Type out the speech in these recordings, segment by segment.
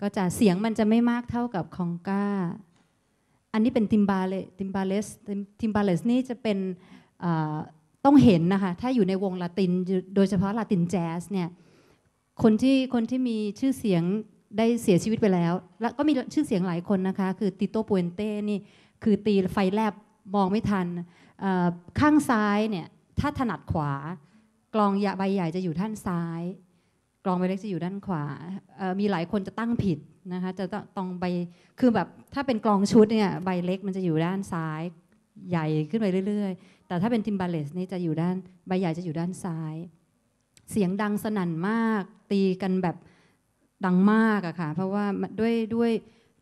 ก็จะเสียงมันจะไม่มากเท่ากับคองกา อันนี้เป็นติมบาเลติมบาเลสติมบาเลสนี่จะเป็นต้องเห็นนะคะ ถ้าอยู่ในวงลาติน โดยเฉพาะลาตินแจ๊สเนี่ย คนที่คนที่มีชื่อเสียงได้เสียชีวิตไปแล้ว แล้วก็มีชื่อเสียงหลายคนนะคะ คือติโตปูเอนเต้ นี่คือตีไฟแลบมองไม่ทัน ข้างซ้ายเนี่ยถ้าถนัดขวา กลองยาใบใหญ่จะอยู่ท่านซ้ายกรองใบเล็กจะอยู่ด้านขวา มีหลายคนจะตั้งผิดนะคะ จะต้องใบคือแบบถ้าเป็นกรองชุดเนี่ยใบเล็กมันจะอยู่ด้านซ้าย ใหญ่ขึ้นไปเรื่อยๆ แต่ถ้าเป็นทิมบาเลสนี่จะอยู่ด้านใบใหญ่จะอยู่ด้านซ้าย เสียงดังสนั่นมาก ตีกันแบบดังมากอะค่ะ เพราะว่าด้วยด้วย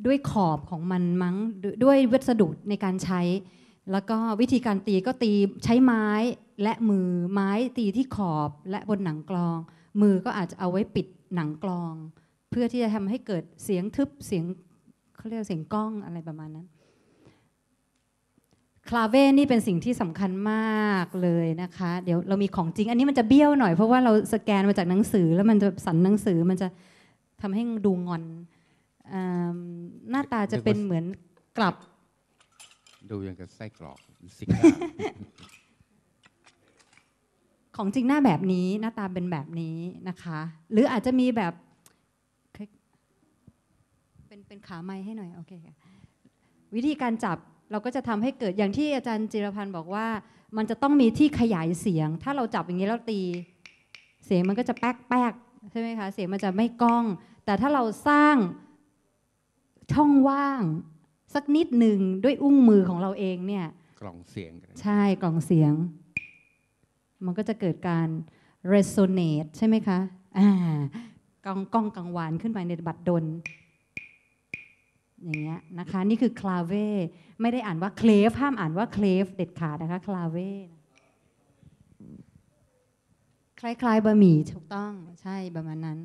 ด้วยขอบของมันมั้ง ด้วยวัสดุในการใช้ แล้วก็วิธีการตีก็ตีใช้ไม้และมือไม้ตีที่ขอบและบนหนังกลองมือก็อาจจะเอาไว้ปิดหนังกลอง เพื่อที่จะทำให้เกิดเสียงทึบเสียงเขาเรียกเสียงกล้องอะไรประมาณนั้นคลาเว่นี่เป็นสิ่งที่สำคัญมากเลยนะคะ เดี๋ยวเรามีของจริง อันนี้มันจะเบี้ยวหน่อยเพราะว่าเราสแกนมาจากหนังสือ แล้วมันจะสันหนังสือมันจะทำให้ดูงอนอหน้าตาจะเป็นเหมือนกลับ ดูอย่างกับไส้กรอกสิงห์ของจริงหน้าแบบนี้หน้าตาเป็นแบบนี้นะคะ หรืออาจจะมีแบบ เป็นเป็นขาไม้ให้หน่อยโอเคค่ะวิธีการจับเราก็จะทำให้เกิดอย่างที่อาจารย์จิรพันธ์บอกว่ามันจะต้องมีที่ขยายเสียง ถ้าเราจับอย่างนี้แล้วตี เสียงมันก็จะแป๊กแป๊กใช่ไหมคะเสียงมันจะไม่ก้อง แต่ถ้าเราสร้างช่องว่างสักนิดหนึ่งด้วยอุ้งมือของเราเองเนี่ยกล่องเสียงใช่กล่องเสียงมันก็จะเกิดการ resonate ใช่ไหมคะ อ่ากองก้องกังวานขึ้นไปในบัตรดนอย่างเงี้ยนะคะ นี่คือคลาเวไม่ได้อ่านว่าเคลฟ ห้ามอ่านว่าเคลฟ เด็ดขาดนะคะ คลาเวคล้ายๆบะหมี่ถูกต้อง ใช่ ประมาณนั้น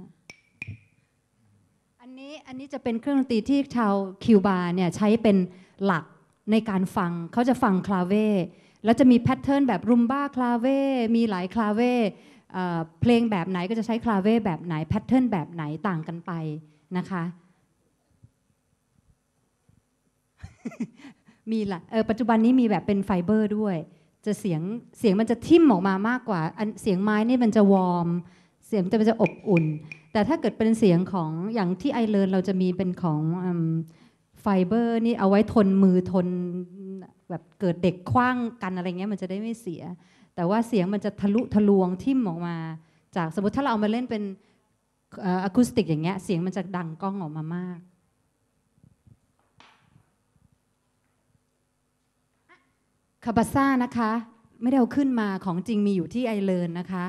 อันนี้ อันนี้จะเป็นเครื่องดนตรีที่ชาวคิวบาเนี่ยใช้เป็นหลักในการฟังเขาจะฟังคลาเวแล้วจะมีแพทเทิร์นแบบรุมบ้าคลาเว่มีหลายคลาเว่เพลงแบบไหนก็จะใช้คลาเว่แบบไหนแพทเทิร์นแบบไหนต่างกันไปนะคะ มีละเออปัจจุบันนี้มีแบบเป็นไฟเบอร์ด้วย จะเสียงเสียงมันจะทิ่มออกมามากกว่าเสียงไม้นี่มันจะวอร์มเสียงจะมันจะอบอุ่น แต่ถ้าเกิดเป็นเสียงของอย่างที่ไอเลินเราจะมีเป็นของไฟเบอร์นี่เอาไว้ทนมือทนแบบเกิดเด็กคว้างกันอะไรเงี้ยมันจะได้ไม่เสีย แต่ว่าเสียงมันจะทะลุทะลวงทิ่มออกมา จากสมมติถ้าเราเอามาเล่นเป็นอะคูสติกอย่างเงี้ยเสียงมันจะดังกล้องออกมามากคาบาซ่านะคะ ไม่ได้เอาขึ้นมาของจริงมีอยู่ที่ไอเลนนะคะ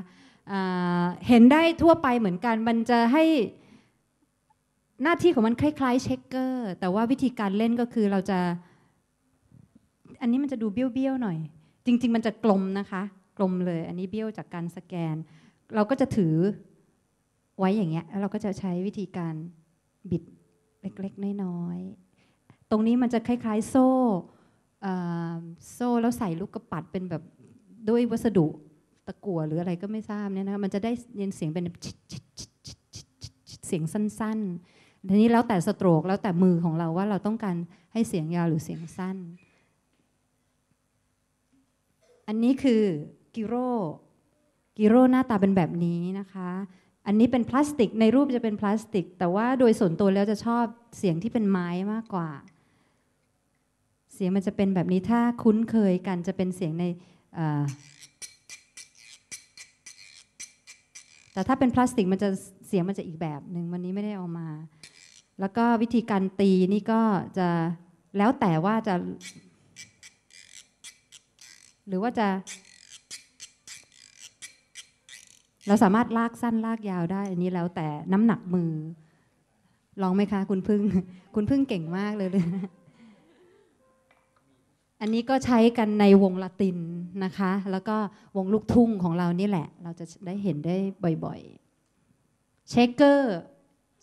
เห็นได้ทั่วไปเหมือนกันมันจะให้หน้าที่ของมันคล้าย ๆ เช็คเกอร์แต่ว่าวิธีการเล่นก็คือเราจะอันนี้มันจะดูเบี้ยวๆหน่อย จริงๆมันจะกลมนะคะ กลมเลย อันนี้เบี้ยวจากการสแกน เราก็จะถือไว้อย่างเงี้ยแล้วเราก็จะใช้วิธีการบิดเล็ก ๆน้อยๆตรงนี้มันจะคล้ายๆโซ่โซ่แล้วใส่ลูกกระปัดเป็นแบบด้วยวัสดุตะกั่วหรืออะไรก็ไม่ทราบเนี่ยนะมันจะได้ยินเสียงเป็นเสียงสั้นๆทีนี้แล้วแต่สโตรกแล้วแต่มือของเราว่าเราต้องการให้เสียงยาวหรือเสียงสั้น อันนี้คือกิโรกิโรหน้าตาเป็นแบบนี้นะคะ อันนี้เป็นพลาสติกในรูปจะเป็นพลาสติก แต่ว่าโดยส่วนตัวแล้วจะชอบเสียงที่เป็นไม้มากกว่า เสียงมันจะเป็นแบบนี้ถ้าคุ้นเคยกันจะเป็นเสียงใน แต่ถ้าเป็นพลาสติกมันจะเสียงมันจะอีกแบบหนึ่งวันนี้ไม่ได้เอามาแล้วก็วิธีการตีนี่ก็จะแล้วแต่ว่าจะ หรือว่าจะ เราสามารถลากสั้นลากยาวได้ อันนี้แล้วแต่น้ำหนักมือ ลองไหมคะ คุณพึ่งคุณพึ่งเก่งมากเลยเลยอันนี้ก็ใช้กันในวงละตินนะคะ แล้วก็วงลูกทุ่งของเรานี่แหละ เราจะได้เห็นได้บ่อยๆเชคเกอร์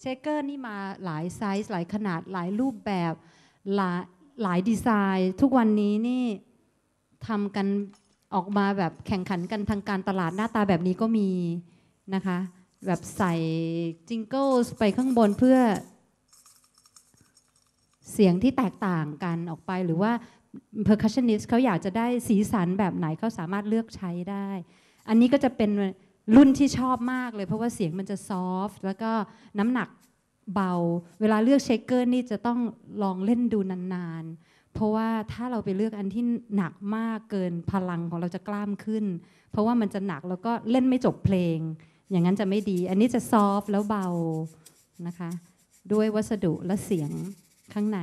เชคเกอร์นี่มาหลายไซส์หลายขนาดหลายรูปแบบหลายหลายดีไซน์ทุกวันนี้นี่ทำกันออกมาแบบแข่งขันกันทางการตลาดหน้าตาแบบนี้ก็มีนะคะแบบใส่จิงเกิลไปข้างบนเพื่อ เสียงที่แตกต่างกันออกไปหรือว่า percussionist เขาอยากจะได้สีสันแบบไหนเขาสามารถเลือกใช้ได้ อันนี้ก็จะเป็นรุ่นที่ชอบมากเลย เพราะว่าเสียงมันจะซอฟต์แล้วก็น้ำหนักเบา เวลาเลือกเชคเกอร์นี่จะต้องลองเล่นดูนานๆ เพราะว่าถ้าเราไปเลือกอันที่หนักมากเกินพลังของเราจะกล้ามขึ้น เพราะว่ามันจะหนักแล้วก็เล่นไม่จบเพลง อย่างนั้นจะไม่ดี อันนี้จะซอฟต์แล้วเบานะคะด้วยวัสดุและเสียงข้างใน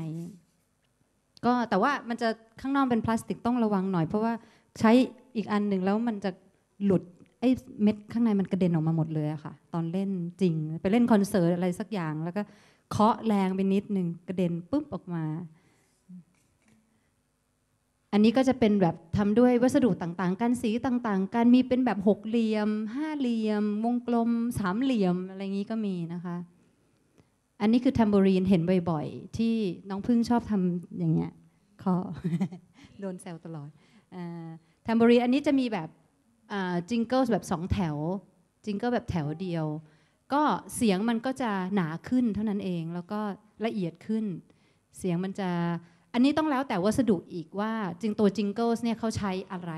ก็แต่ว่ามันจะข้างนอกเป็นพลาสติก ต้องระวังหน่อย เพราะว่าใช้อีกอันหนึ่งแล้วมันจะหลุดไอ้เม็ดข้างในมันกระเด็นออกมาหมดเลยอะค่ะ ตอนเล่นจริงไปเล่นคอนเสิร์ตอะไรสักอย่าง แล้วก็เคาะแรงไปนิดนึงกระเด็นปุ๊บออกมา อันนี้ก็จะเป็นแบบทำด้วยวัสดุต่างๆการสีต่างๆการมีเป็นแบบหกเหลี่ยมห้าเหลี่ยมวงกลมสามเหลี่ยมอะไรอย่างนี้ก็มีนะคะ อันนี้คือทัมโบรีนเห็นบ่อย ๆ ที่น้องพึ่งชอบทำอย่างเงี้ยคอโดนแซวตลอดทัมโบรีนอันนี้จะมีแบบจิงเกิลแบบสองแถวจิงเกิลแบบแถวเดียว ก็เสียงมันก็จะหนาขึ้นเท่านั้นเองแล้วก็ละเอียดขึ้น เสียงมันจะอันนี้ต้องแล้วแต่วัสดุอีกว่า จริงตัวจิงเกิลเนี่ยเขาใช้อะไร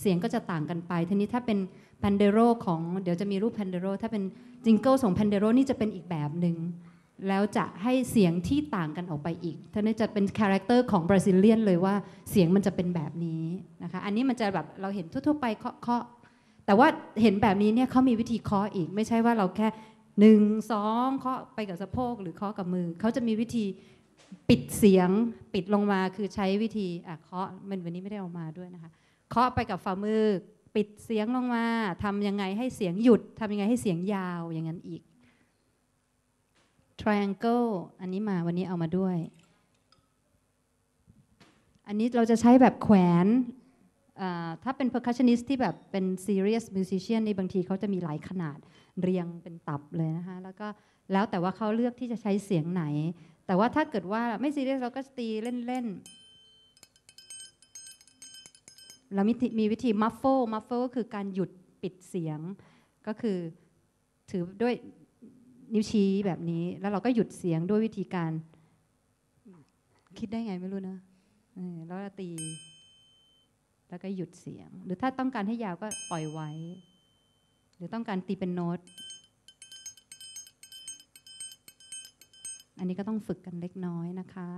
เสียงก็จะต่างกันไปทีนี้ถ้าเป็นแพนเดโรของเดี๋ยวจะมีรูปแพนเดโรถ้าเป็นจิงเกิลของแพนเดโรนี่จะเป็นอีกแบบหนึ่งแล้วจะให้เสียงที่ต่างกันออกไปอีกท่านี้จะเป็นคาแรคเตอร์ของบราซิลเลียนเลยว่าเสียงมันจะเป็นแบบนี้นะคะ อันนี้มันจะแบบเราเห็นทั่ว ๆ ไปเคาะแต่ว่าเห็นแบบนี้เนี่ยเขามีวิธีเคาะอีก ไม่ใช่ว่าเราแค่หนึ่งสองเคาะไปกับสะโพกหรือเคาะกับมือ เขาจะมีวิธีปิดเสียงปิดลงมาคือใช้วิธีเคาะมันวันนี้ไม่ได้ออกมาด้วยนะคะ เคาะไปกับฝ่ามือ ปิดเสียงลงมา ทำยังไงให้เสียงหยุด ทำยังไงให้เสียงยาวอย่างนั้นอีก triangle อันนี้มาวันนี้เอามาด้วย อันนี้เราจะใช้แบบแขวนถ้าเป็น percussionist ที่แบบเป็น serious musician นี่บางทีเขาจะมีหลายขนาดเรียงเป็นตับเลยนะคะ แล้วก็แล้วแต่ว่าเขาเลือกที่จะใช้เสียงไหน แต่ว่าถ้าเกิดว่าไม่ serious เราก็ตีเล่นๆเรามีมีวิธี muffle muffle ก็คือการหยุดปิดเสียง ก็คือถือด้วยนิ้วชี้แบบนี้แล้วเราก็หยุดเสียงด้วยวิธีการ คิดได้ไงไม่รู้นะแล้วตี แล้วก็หยุดเสียง หรือถ้าต้องการให้ยาวก็ปล่อยไว้ หรือต้องการตีเป็นโน้ต อันนี้ก็ต้องฝึกกันเล็กน้อยนะคะ